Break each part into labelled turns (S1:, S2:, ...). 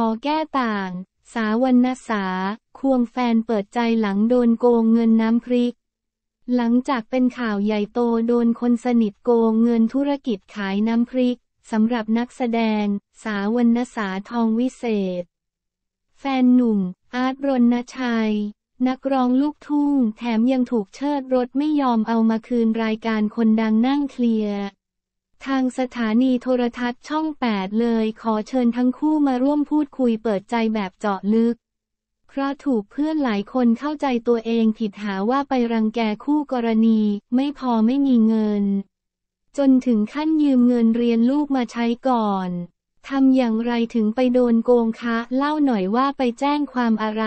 S1: ขอแก้ต่าง สาวรรณสาควงแฟนเปิดใจหลังโดนโกงเงินน้ำพริก หลังจากเป็นข่าวใหญ่โตโดนคนสนิทโกงเงินธุรกิจขายน้ำพริกสำหรับนักแสดง สาวรรณสาทองวิเศษ แฟนหนุ่ม อาร์ตรณชัย นักร้องลูกทุ่งแถมยังถูกเชิดรถไม่ยอมเอามาคืนรายการคนดังนั่งเคลียร์ทางสถานีโทรทัศน์ช่อง 8 เลย ขอเชิญทั้งคู่มาร่วมพูดคุยเปิดใจแบบเจาะลึก เพราะถูกเพื่อนหลายคนเข้าใจตัวเองผิดหาว่าไปรังแกคู่กรณี ไม่พอไม่มีเงิน จนถึงขั้นยืมเงินเรียนลูกมาใช้ก่อนทำอย่างไรถึงไปโดนโกงคะ เล่าหน่อยว่าไปแจ้งความอะไร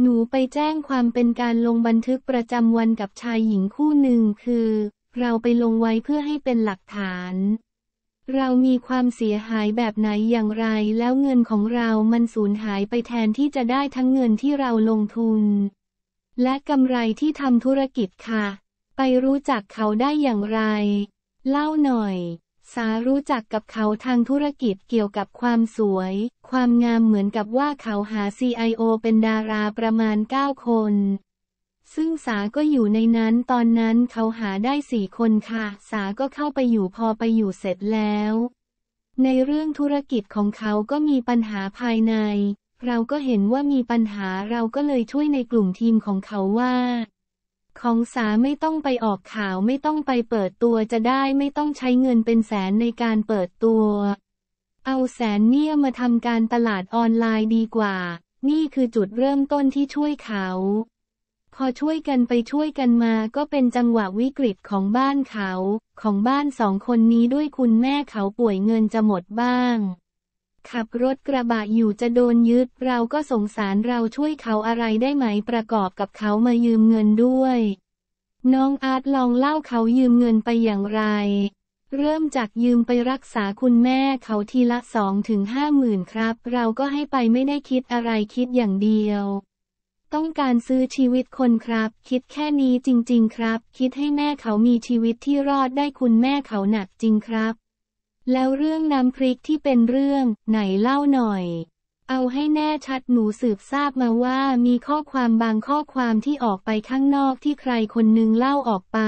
S1: หนูไปแจ้งความเป็นการลงบันทึกประจำวันกับชายหญิงคู่หนึ่งคือเราไปลงไว้เพื่อให้เป็นหลักฐาน เรามีความเสียหายแบบไหนอย่างไร แล้วเงินของเรามันสูญหายไปแทนที่จะได้ทั้งเงินที่เราลงทุน และกำไรที่ทำธุรกิจค่ะ ไปรู้จักเขาได้อย่างไร เล่าหน่อยสารู้จักกับเขาทางธุรกิจเกี่ยวกับความสวย ความงามเหมือนกับว่าเขาหา CIO เป็นดาราประมาณ 9 คนซึ่งสาก็อยู่ในนั้น ตอนนั้นเขาหาได้สี่คนค่ะ สาก็เข้าไปอยู่พอไปอยู่เสร็จแล้ว ในเรื่องธุรกิจของเขาก็มีปัญหาภายใน เราก็เห็นว่ามีปัญหา เราก็เลยช่วยในกลุ่มทีมของเขาว่า ของสาไม่ต้องไปออกข่าว ไม่ต้องไปเปิดตัวจะได้ไม่ต้องใช้เงินเป็นแสนในการเปิดตัว เอาแสนเนี่ยมาทำการตลาดออนไลน์ดีกว่า นี่คือจุดเริ่มต้นที่ช่วยเขาพอช่วยกันไปช่วยกันมาก็เป็นจังหวะวิกฤตของบ้านเขา ของบ้านสองคนนี้ด้วยคุณแม่เขาป่วยเงินจะหมดบ้าง ขับรถกระบะอยู่จะโดนยึดเราก็สงสารเราช่วยเขาอะไรได้ไหมประกอบกับเขามายืมเงินด้วย น้องอาร์ตลองเล่าเขายืมเงินไปอย่างไร เริ่มจากยืมไปรักษาคุณแม่เขาทีละสองถึงห้าหมื่นครับ เราก็ให้ไปไม่ได้คิดอะไรคิดอย่างเดียวต้องการซื้อชีวิตคนครับ คิดแค่นี้จริง ๆ ครับ คิดให้แม่เขามีชีวิตที่รอดได้คุณแม่เขาหนักจริงครับ แล้วเรื่องน้ำพริกที่เป็นเรื่อง ไหนเล่าหน่อย เอาให้แน่ชัดหนูสืบทราบมาว่า มีข้อความบางข้อความที่ออกไปข้างนอกที่ใครคนนึงเล่าออกไป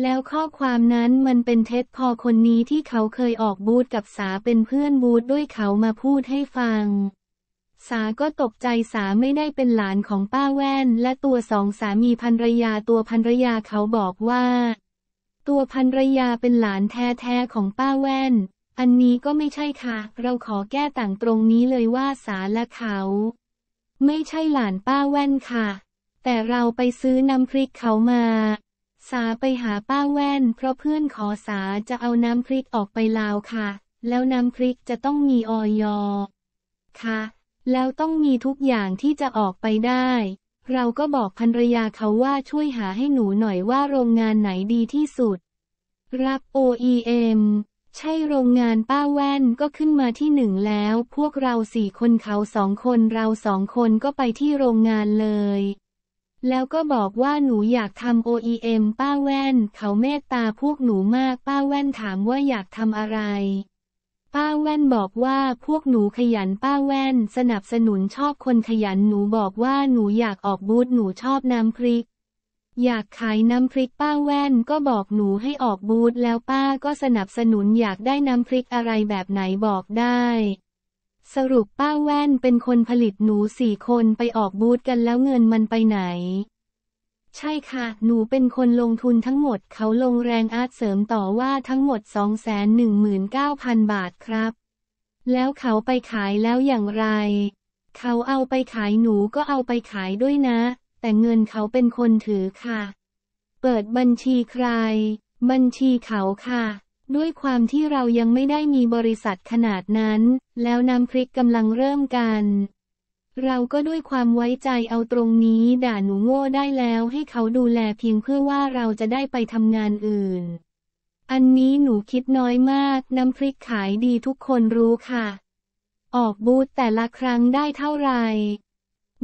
S1: แล้วข้อความนั้นมันเป็นเท็จพอคนนี้ที่เขาเคยออกบูธกับสาเป็นเพื่อนบูธด้วยเขามาพูดให้ฟังสา ก็ตกใจ สา ไม่ได้เป็นหลานของ ป้า แว่น และ ตัวสองสามีภรรยา ตัวภรรยาเขาบอกว่า ตัวภรรยาเป็นหลานแท้ๆ ของ ป้า แว่น อันนี้ก็ไม่ใช่ค่ะ เราขอแก้ต่างตรงนี้เลยว่าสา และเขา ไม่ใช่ หลาน ป้า แว่นค่ะ แต่เราไปซื้อน้ำพริก เขามา สาไปหา ป้า แว่น เพราะเพื่อนขอสาจะเอาน้ำพริก ออกไปลาวค่ะ แล้ว น้ำพริก จะต้อง มีออยอค่ะแล้วต้องมีทุกอย่างที่จะออกไปได้ เราก็บอกภรรยาเขาว่าช่วยหาให้หนูหน่อยว่าโรงงานไหนดีที่สุด รับ OEM ใช่โรงงานป้าแว่นก็ขึ้นมาที่หนึ่งแล้ว พวกเราสี่คนเขาสองคน เราสองคนก็ไปที่โรงงานเลย แล้วก็บอกว่าหนูอยากทำ OEM ป้าแว่น เขาเมตตาพวกหนูมาก ป้าแว่นถามว่าอยากทำอะไรป้าแว่นบอกว่าพวกหนูขยันป้าแว่น สนับสนุนชอบคนขยันหนูบอกว่าหนูอยากออกบูธหนูชอบน้ำพริก อยากขายน้ำพริกป้าแว่นก็บอกหนูให้ออกบูธแล้วป้าก็สนับสนุนอยากได้น้ำพริกอะไรแบบไหนบอกได้ สรุปป้าแว่นเป็นคนผลิตหนูสี่คนไปออกบูธกันแล้วเงินมันไปไหนใช่ค่ะ หนูเป็นคนลงทุนทั้งหมด เขาลงแรงอาร์ตเสริมต่อว่าทั้งหมด 219,000 บาทครับ แล้วเขาไปขายแล้วอย่างไร เขาเอาไปขายหนูก็เอาไปขายด้วยนะ แต่เงินเขาเป็นคนถือค่ะ เปิดบัญชีใคร บัญชีเขาค่ะ ด้วยความที่เรายังไม่ได้มีบริษัทขนาดนั้น แล้วน้ำพริกกำลังเริ่มกันเราก็ด้วยความไว้ใจเอาตรงนี้ด่าหนูโง่ ได้แล้วให้เขาดูแลเพียงเพื่อว่าเราจะได้ไปทำงานอื่น อันนี้หนูคิดน้อยมาก น้ำพริกขายดีทุกคนรู้ค่ะ ออกบูธแต่ละครั้งได้เท่าไหร่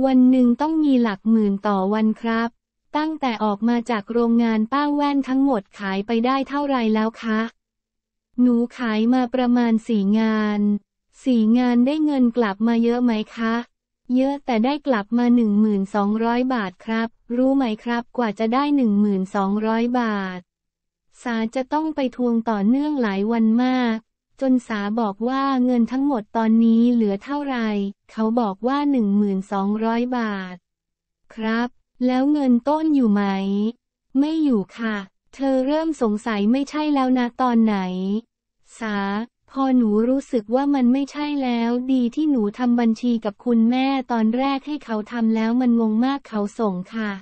S1: วันหนึ่งต้องมีหลักหมื่นต่อวันครับ ตั้งแต่ออกมาจากโรงงานป้าแว่นทั้งหมดขายไปได้เท่าไรแล้วคะ หนูขายมาประมาณสี่งาน สี่งานได้เงินกลับมาเยอะไหมคะเยอะแต่ได้กลับมา 1,200 บาทครับรู้ไหมครับกว่าจะได้ 1,200 บาท สาจะต้องไปทวงต่อเนื่องหลายวันมาก จนสาบอกว่าเงินทั้งหมดตอนนี้เหลือเท่าไหร่ เขาบอกว่า 1,200 บาท ครับแล้วเงินต้นอยู่ไหม ไม่อยู่ค่ะเธอเริ่มสงสัยไม่ใช่แล้วนะตอนไหน สาพอหนูรู้สึกว่ามันไม่ใช่แล้วดีที่หนูทำบัญชีกับคุณแม่ตอนแรกให้เขาทำแล้วมันงงมากเขาส่งค่ะ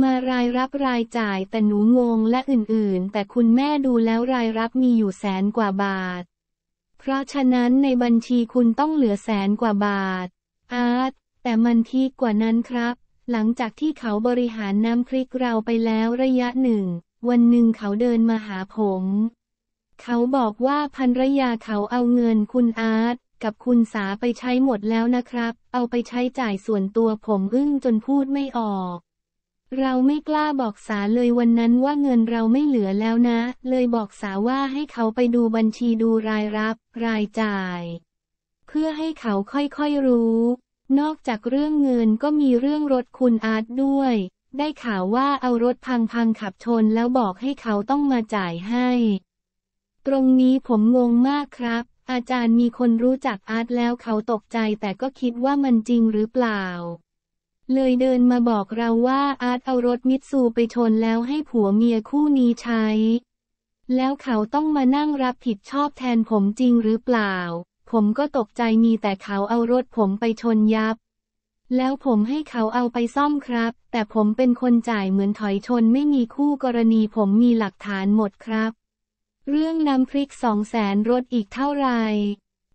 S1: มารายรับรายจ่ายแต่หนูงงและอื่นๆ แต่คุณแม่ดูแล้วรายรับมีอยู่แสนกว่าบาท เพราะฉะนั้นในบัญชีคุณต้องเหลือแสนกว่าบาท อาร์ตแต่มันพีกกว่านั้นครับ หลังจากที่เขาบริหารน้ำพริกเราไปแล้วระยะหนึ่งวันหนึ่งเขาเดินมาหาผมเขาบอกว่าภรรยาเขาเอาเงินคุณอาร์ตกับคุณสาไปใช้หมดแล้วนะครับ เอาไปใช้จ่ายส่วนตัวผมอึ้งจนพูดไม่ออก เราไม่กล้าบอกสาเลยวันนั้นว่าเงินเราไม่เหลือแล้วนะ เลยบอกสาว่าให้เขาไปดูบัญชีดูรายรับรายจ่าย เพื่อให้เขาค่อยๆรู้ นอกจากเรื่องเงินก็มีเรื่องรถคุณอาร์ตด้วย ได้ข่าวว่าเอารถพังๆขับชนแล้วบอกให้เขาต้องมาจ่ายให้ตรงนี้ผมงงมากครับ อาจารย์มีคนรู้จักอาร์ตแล้วเขาตกใจแต่ก็คิดว่ามันจริงหรือเปล่า เลยเดินมาบอกเราว่าอาร์ตเอารถมิตซูไปชนแล้วให้ผัวเมียคู่นี้ใช้ แล้วเขาต้องมานั่งรับผิดชอบแทนผมจริงหรือเปล่า ผมก็ตกใจมีแต่เขาเอารถผมไปชนยับ แล้วผมให้เขาเอาไปซ่อมครับ แต่ผมเป็นคนจ่ายเหมือนถอยชนไม่มีคู่กรณีผมมีหลักฐานหมดครับเรื่องน้ำพริกสองแสนรถอีกเท่าไร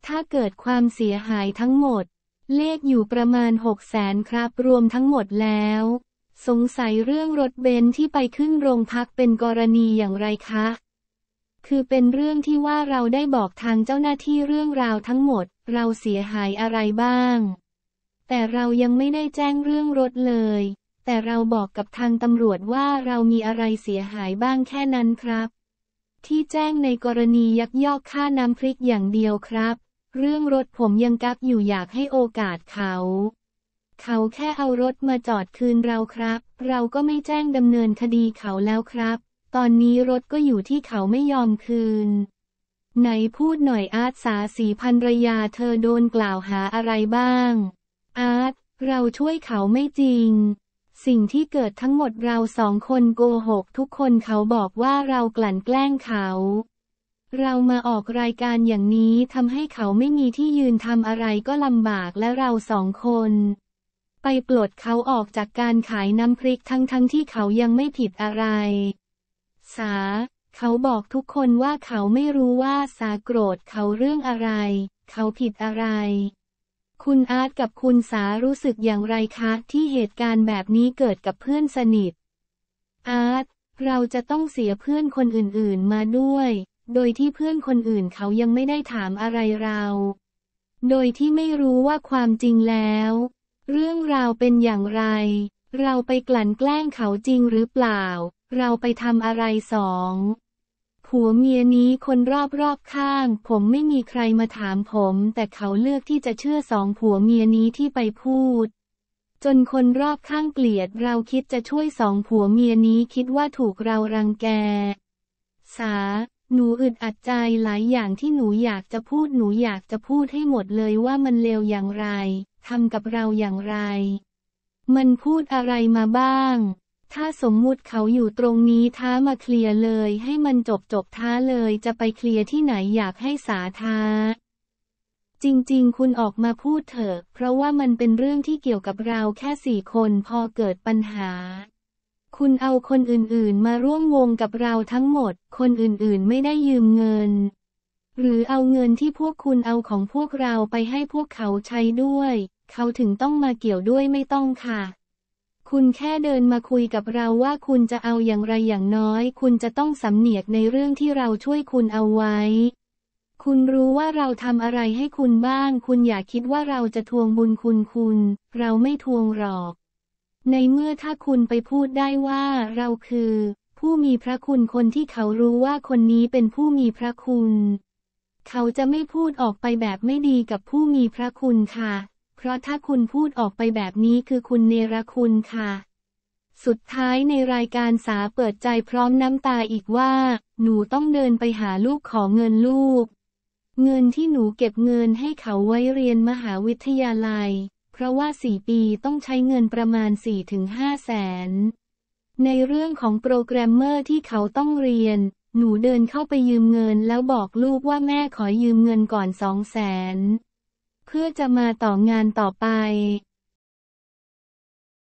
S1: ถ้าเกิดความเสียหายทั้งหมดเลขอยู่ประมาณหกแสนครับรวมทั้งหมดแล้ว สงสัยเรื่องรถเบนซ์ที่ไปขึ้นโรงพักเป็นกรณีอย่างไรคะ คือเป็นเรื่องที่ว่าเราได้บอกทางเจ้าหน้าที่เรื่องราวทั้งหมด เราเสียหายอะไรบ้าง แต่เรายังไม่ได้แจ้งเรื่องรถเลย แต่เราบอกกับทางตำรวจว่าเรามีอะไรเสียหายบ้างแค่นั้นครับที่แจ้งในกรณียักยอกค่าน้ำพริกอย่างเดียวครับ เรื่องรถผมยังกักอยู่อยากให้โอกาสเขา เขาแค่เอารถมาจอดคืนเราครับ เราก็ไม่แจ้งดำเนินคดีเขาแล้วครับ ตอนนี้รถก็อยู่ที่เขาไม่ยอมคืน ไหนพูดหน่อยอาร์ตสาสีพันรยาเธอโดนกล่าวหาอะไรบ้าง อาร์ตเราช่วยเขาไม่จริงสิ่งที่เกิดทั้งหมดเราสองคนโกหกทุกคนเขาบอกว่าเรากลั่นแกล้งเขา เรามาออกรายการอย่างนี้ทำให้เขาไม่มีที่ยืนทำอะไรก็ลำบากและเราสองคน ไปปลดเขาออกจากการขายน้ำพริกทั้งๆทที่เขายังไม่ผิดอะไรสาเขาบอกทุกคนว่าเขาไม่รู้ว่าสาโกรธเขาเรื่องอะไร เขาผิดอะไรคุณอาร์ตกับคุณสารู้สึกอย่างไรคะที่เหตุการณ์แบบนี้เกิดกับเพื่อนสนิท อาร์ตเราจะต้องเสียเพื่อนคนอื่น ๆมาด้วย โดยที่เพื่อนคนอื่นเขายังไม่ได้ถามอะไรเรา โดยที่ไม่รู้ว่าความจริงแล้ว เรื่องราวเป็นอย่างไร เราไปกลั่นแกล้งเขาจริงหรือเปล่า เราไปทำอะไรสองผัวเมียนี้คนรอบรอบข้าง ผมไม่มีใครมาถามผม แต่เขาเลือกที่จะเชื่อสองผัวเมียนี้ที่ไปพูด จนคนรอบข้างเกลียด เราคิดจะช่วยสองผัวเมียนี้คิดว่าถูกเรารังแกสาหนูอึดอัดใจหลายอย่างที่หนูอยากจะพูดหนูอยากจะพูดให้หมดเลยว่ามันเลวอย่างไรทำกับเราอย่างไร มันพูดอะไรมาบ้างถ้าสมมุติเขาอยู่ตรงนี้ท้ามาเคลียร์เลย ให้มันจบจบท้าเลยจะไปเคลียร์ที่ไหนอยากให้สาท้า จริงๆ คุณออกมาพูดเถอะ เพราะว่ามันเป็นเรื่องที่เกี่ยวกับเราแค่สี่คนพอเกิดปัญหา คุณเอาคนอื่นๆมาร่วมวงกับเราทั้งหมด คนอื่นๆไม่ได้ยืมเงิน หรือเอาเงินที่พวกคุณเอาของพวกเราไปให้พวกเขาใช้ด้วย เขาถึงต้องมาเกี่ยวด้วยไม่ต้องค่ะคุณแค่เดินมาคุยกับเราว่าคุณจะเอาอย่างไรอย่างน้อย คุณจะต้องสำเนียกในเรื่องที่เราช่วยคุณเอาไว้ คุณรู้ว่าเราทำอะไรให้คุณบ้าง คุณอย่าคิดว่าเราจะทวงบุญคุณคุณ เราไม่ทวงหรอก ในเมื่อถ้าคุณไปพูดได้ว่าเราคือ ผู้มีพระคุณคนที่เขารู้ว่าคนนี้เป็นผู้มีพระคุณ เขาจะไม่พูดออกไปแบบไม่ดีกับผู้มีพระคุณค่ะเพราะถ้าคุณพูดออกไปแบบนี้คือคุณเนรคุณค่ะ สุดท้ายในรายการสาเปิดใจพร้อมน้ำตาอีกว่า หนูต้องเดินไปหาลูกขอเงินลูก เงินที่หนูเก็บเงินให้เขาไว้เรียนมหาวิทยาลัย เพราะว่าสี่ปีต้องใช้เงินประมาณสี่ถึงห้าแสน ในเรื่องของโปรแกรมเมอร์ที่เขาต้องเรียน หนูเดินเข้าไปยืมเงินแล้วบอกลูกว่าแม่ขอยืมเงินก่อนสองแสนเพื่อจะมาต่องานต่อไป